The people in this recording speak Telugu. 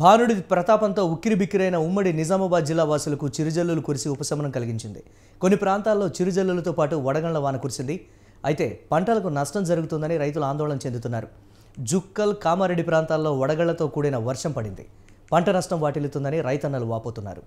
భానుడి ప్రతాపంతో ఉక్కిరిబిక్కిరైన ఉమ్మడి నిజామాబాద్ జిల్లా వాసులకు చిరుజల్లులు కురిసి ఉపశమనం కలిగించింది కొన్ని ప్రాంతాల్లో చిరుజల్లులతో పాటు వడగండ్ల వాన కురిసింది అయితే పంటలకు నష్టం జరుగుతుందని రైతులు ఆందోళన చెందుతున్నారు జుక్కల్ కామారెడ్డి ప్రాంతాల్లో వడగళ్లతో కూడిన వర్షం పడింది పంట నష్టం వాటిల్లుతుందని రైతన్నలు వాపోతున్నారు